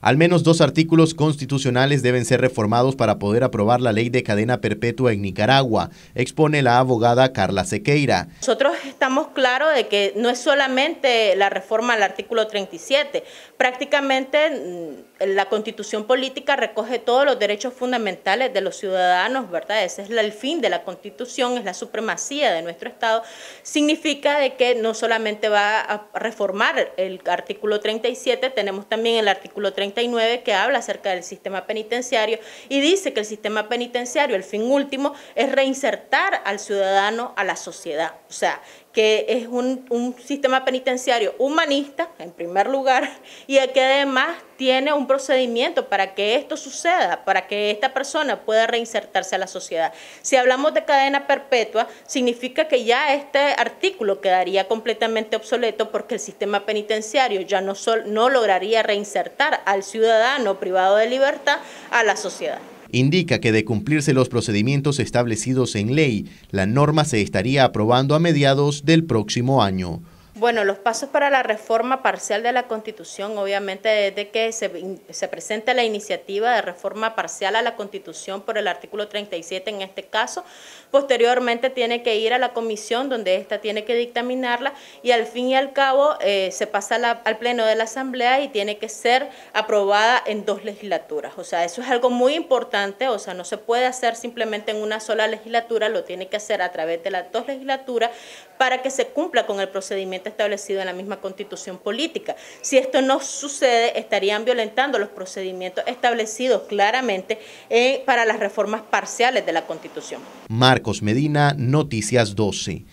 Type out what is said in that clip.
Al menos dos artículos constitucionales deben ser reformados para poder aprobar la ley de cadena perpetua en Nicaragua, expone la abogada Carla Sequeira. Nosotros estamos claros de que no es solamente la reforma al artículo 37, prácticamente mm, la constitución política recoge todos los derechos fundamentales de los ciudadanos, ¿verdad? Ese es el fin de la constitución, es la supremacía de nuestro Estado. Significa de que no solamente va a reformar el artículo 37, tenemos también el artículo 37 que habla acerca del sistema penitenciario y dice que el sistema penitenciario, el fin último, es reinsertar al ciudadano a la sociedad. O sea, que es un, sistema penitenciario humanista, en primer lugar, y que además tiene un procedimiento para que esto suceda, para que esta persona pueda reinsertarse a la sociedad. Si hablamos de cadena perpetua, significa que ya este artículo quedaría completamente obsoleto porque el sistema penitenciario ya no, no lograría reinsertar al ciudadano privado de libertad a la sociedad indica que de cumplirse los procedimientos establecidos en ley, la norma se estaría aprobando a mediados del próximo año. Bueno, los pasos para la reforma parcial de la Constitución, obviamente desde que se, se, presenta la iniciativa de reforma parcial a la Constitución por el artículo 37 en este caso, posteriormente tiene que ir a la comisión donde ésta tiene que dictaminarla y al fin y al cabo eh, se pasa al Pleno de la Asamblea y tiene que ser aprobada en dos legislaturas. O sea, eso es algo muy importante, o sea, no se puede hacer simplemente en una sola legislatura, lo tiene que hacer a través de las dos legislaturas para que se cumpla con el procedimiento establecido en la misma constitución política. Si esto no sucede, estarían violentando los procedimientos establecidos claramente eh, para las reformas parciales de la constitución. Marcos Medina, Noticias 12.